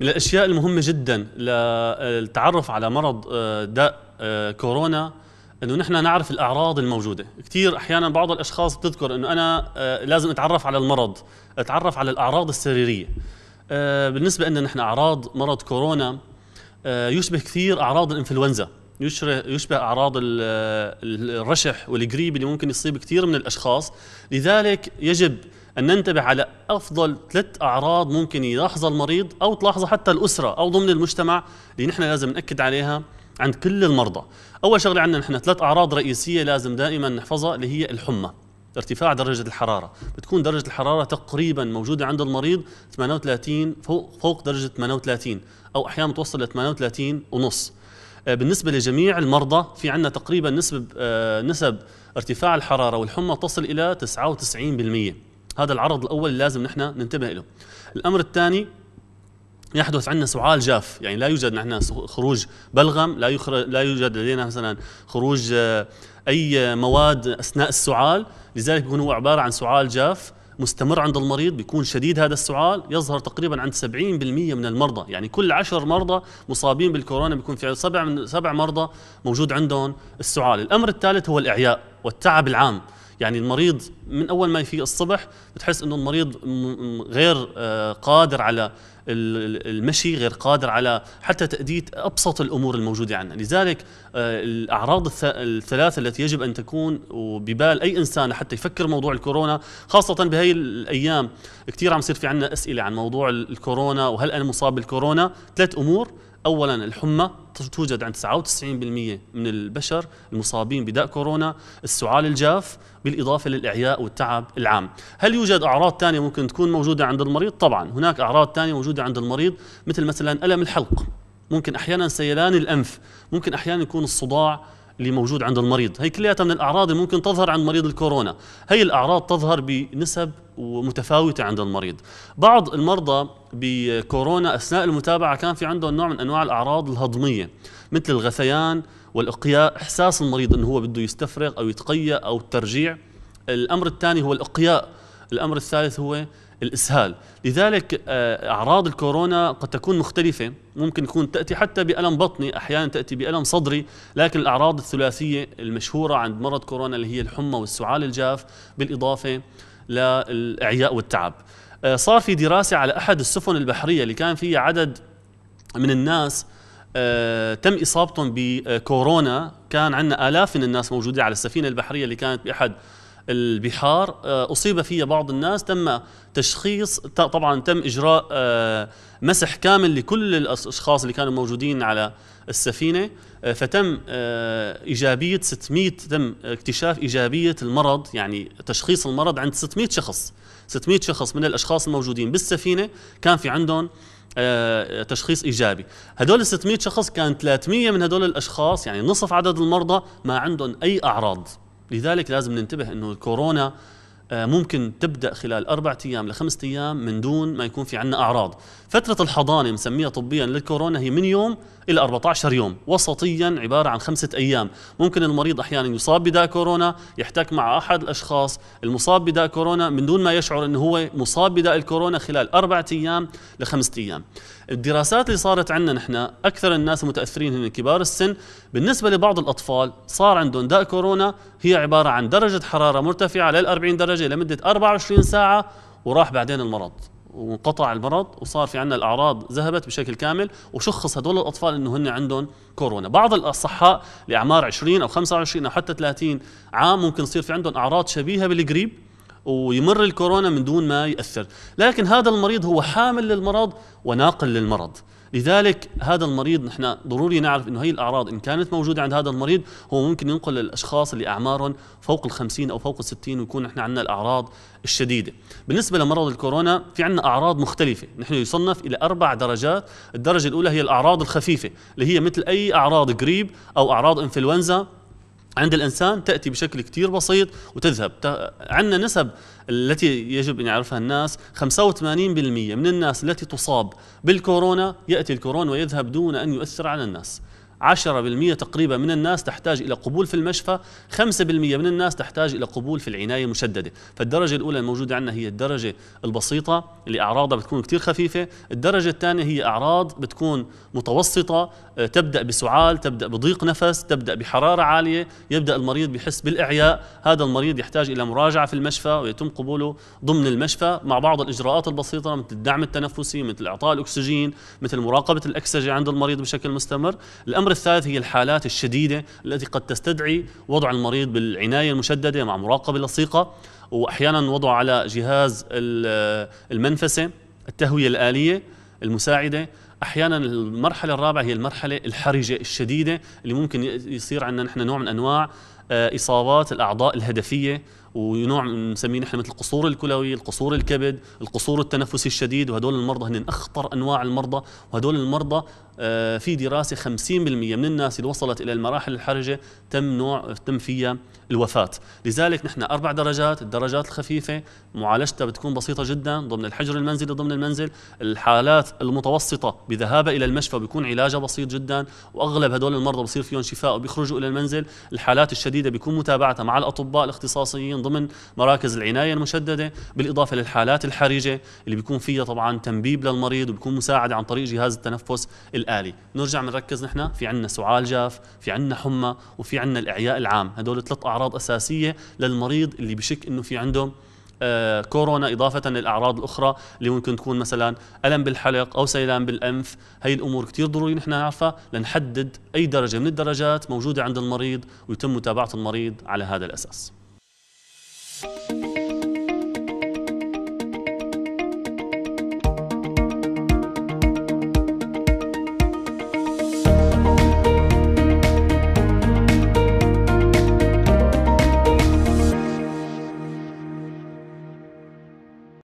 من الاشياء المهمه جدا للتعرف على مرض آه، داء آه، كورونا انه نحن نعرف الاعراض الموجوده كثير احيانا بعض الاشخاص بتذكر انه انا آه، لازم اتعرف على المرض اتعرف على الاعراض السريريه آه، بالنسبه لنا نحن اعراض مرض كورونا آه، يشبه كثير اعراض الانفلونزا يشبه اعراض الرشح والقريب اللي ممكن يصيب كثير من الاشخاص لذلك يجب ان ننتبه على افضل ثلاث اعراض ممكن يلاحظها المريض او تلاحظها حتى الاسره او ضمن المجتمع اللي نحن لازم ناكد عليها عند كل المرضى اول شغله عندنا نحن ثلاث اعراض رئيسيه لازم دائما نحفظها اللي هي الحمى ارتفاع درجة الحرارة بتكون درجة الحرارة تقريبا موجودة عند المريض 38 فوق, فوق درجة 38 أو أحيانا توصل ل 38 ونص آه، بالنسبة لجميع المرضى في عندنا تقريبا نسب آه، نسب ارتفاع الحرارة والحمى تصل إلى 99% هذا العرض الأول لازم نحن ننتبه له الأمر الثاني يحدث عندنا سعال جاف يعني لا يوجد نحن خروج بلغم لا يخرج لا يوجد لدينا مثلا خروج آه، اي مواد اثناء السعال لذلك بيكون هو عباره عن سعال جاف مستمر عند المريض بيكون شديد هذا السعال يظهر تقريبا عند 70% من المرضى يعني كل 10 مرضى مصابين بالكورونا بيكون في سبع من سبع مرضى موجود عندهم السعال الامر الثالث هو الاعياء والتعب العام يعني المريض من اول ما يفيق الصبح بتحس انه المريض غير آه، قادر على المشي غير قادر على حتى تأدية أبسط الأمور الموجودة عندنا لذلك آه، الأعراض الثلاثة التي يجب أن تكون ببال أي إنسان حتى يفكر موضوع الكورونا خاصة بهي الأيام كثير عم يصير في عندنا أسئلة عن موضوع الكورونا وهل أنا مصاب بالكورونا ثلاث أمور اولا الحمى توجد عند 99% من البشر المصابين بداء كورونا السعال الجاف بالاضافه للاعياء والتعب العام هل يوجد اعراض ثانيه ممكن تكون موجوده عند المريض طبعا هناك اعراض ثانيه موجوده موجودة عند المريض مثل مثلا ألم الحلق ممكن أحيانا سيلان الأنف ممكن أحيانا يكون الصداع اللي موجود عند المريض هي كلها من الأعراض اللي ممكن تظهر عند مريض الكورونا هي الأعراض تظهر بنسب ومتفاوتة عند المريض بعض المرضى بكورونا أثناء المتابعة كان في عندهم نوع من أنواع الأعراض الهضمية مثل الغثيان والإقياء إحساس المريض أنه هو بده يستفرغ أو يتقيأ أو الترجيع الأمر الثاني هو الإقياء الأمر الثالث هو الإسهال لذلك آه، أعراض الكورونا قد تكون مختلفة ممكن تكون تأتي حتى بألم بطني أحيانا تأتي بألم صدري لكن الأعراض الثلاثية المشهورة عند مرض كورونا اللي هي الحمى والسعال الجاف بالإضافة للإعياء والتعب آه، صار في دراسة على أحد السفن البحرية اللي كان فيها عدد من الناس آه، تم إصابتهم بكورونا كان عندنا آلاف من الناس موجودة على السفينة البحرية اللي كانت بأحد البحار آه، أصيب فيها بعض الناس تم تشخيص طبعا تم إجراء آه، مسح كامل لكل الأشخاص اللي كانوا موجودين على السفينة آه، فتم إيجابية 600 تم اكتشاف إيجابية المرض يعني تشخيص المرض عند 600 شخص 600 شخص من الأشخاص الموجودين بالسفينة كان في عندهم تشخيص ايجابي هدول ال 600 شخص كان 300 من هدول الاشخاص يعني نصف عدد المرضى ما عندهم اي اعراض لذلك لازم ننتبه انه الكورونا آه، ممكن تبدا خلال اربع ايام لخمس ايام من دون ما يكون في عندنا اعراض فتره الحضانه مسميها طبيا للكورونا هي من يوم الى 14 يوم وسطيا عباره عن خمسة ايام ممكن المريض احيانا يصاب بداء كورونا يحتك مع احد الاشخاص المصاب بداء كورونا من دون ما يشعر انه هو مصاب بداء الكورونا خلال اربع ايام لخمسة ايام الدراسات اللي صارت عندنا نحن اكثر الناس المتاثرين هن كبار السن بالنسبه لبعض الاطفال صار عندهم داء كورونا هي عباره عن درجه حراره مرتفعه لل 40 درجه لمده 24 ساعه وراح بعدين المرض وانقطع المرض وصار في عندنا الاعراض ذهبت بشكل كامل وشخص هدول الاطفال انه هن عندهم كورونا بعض الاصحاء لاعمار 20 او 25 او حتى 30 عام ممكن يصير في عندهم اعراض شبيهه بالقريب ويمر الكورونا من دون ما يأثر لكن هذا المريض هو حامل للمرض وناقل للمرض لذلك هذا المريض نحن ضروري نعرف انه هي الاعراض ان كانت موجوده عند هذا المريض هو ممكن ينقل للاشخاص اللي اعمارهم فوق ال 50 او فوق ال 60 ويكون نحن عندنا الاعراض الشديده. بالنسبه لمرض الكورونا في عندنا اعراض مختلفه، نحن يصنف الى اربع درجات، الدرجه الاولى هي الاعراض الخفيفه اللي هي مثل اي اعراض قريب او اعراض انفلونزا عند الإنسان تأتي بشكل كثير بسيط وتذهب عندنا نسب التي يجب أن يعرفها الناس 85% من الناس التي تصاب بالكورونا يأتي الكورونا ويذهب دون أن يؤثر على الناس 10% تقريبا من الناس تحتاج إلى قبول في المشفى 5% من الناس تحتاج إلى قبول في العناية المشددة فالدرجة الأولى الموجودة عندنا هي الدرجة البسيطة اللي أعراضها بتكون كثير خفيفة الدرجة الثانية هي أعراض بتكون متوسطة آه، تبدأ بسعال تبدأ بضيق نفس تبدأ بحرارة عالية يبدأ المريض بحس بالإعياء هذا المريض يحتاج إلى مراجعة في المشفى ويتم قبوله ضمن المشفى مع بعض الإجراءات البسيطة مثل الدعم التنفسي مثل إعطاء الأكسجين مثل مراقبة الأكسجة عند المريض بشكل مستمر الأمر الأمر الثالث هي الحالات الشديدة التي قد تستدعي وضع المريض بالعناية المشددة مع مراقبة لصيقة وأحيانا وضعه على جهاز المنفسة التهوية الآلية المساعدة احيانا المرحله الرابعه هي المرحله الحرجه الشديده اللي ممكن يصير عندنا نحن نوع من انواع آه، اصابات الاعضاء الهدفيه ونوع نسميه نحن مثل القصور الكلوي، القصور الكبد، القصور التنفسي الشديد وهدول المرضى هن اخطر انواع المرضى، وهدول المرضى آه، في دراسه 50% من الناس اللي وصلت الى المراحل الحرجه تم نوع تم فيها الوفاه، لذلك نحن اربع درجات، الدرجات الخفيفه معالجتها بتكون بسيطه جدا ضمن الحجر المنزلي ضمن المنزل، الحالات المتوسطه بذهابها الى المشفى بيكون علاجها بسيط جدا واغلب هدول المرضى بصير فيهم شفاء وبيخرجوا الى المنزل، الحالات الشديده بيكون متابعتها مع الاطباء الاختصاصيين ضمن مراكز العنايه المشدده بالاضافه للحالات الحرجه اللي بيكون فيها طبعا تنبيب للمريض وبيكون مساعده عن طريق جهاز التنفس الالي نرجع بنركز نحن في عندنا سعال جاف في عندنا حمى وفي عندنا الاعياء العام هدول ثلاث اعراض اساسيه للمريض اللي بشك انه في عنده آه كورونا إضافة للأعراض الأخرى اللي ممكن تكون مثلا ألم بالحلق أو سيلان بالأنف هي الأمور كتير ضروري نحن نعرفها لنحدد أي درجة من الدرجات موجودة عند المريض ويتم متابعة المريض على هذا الأساس Thank you.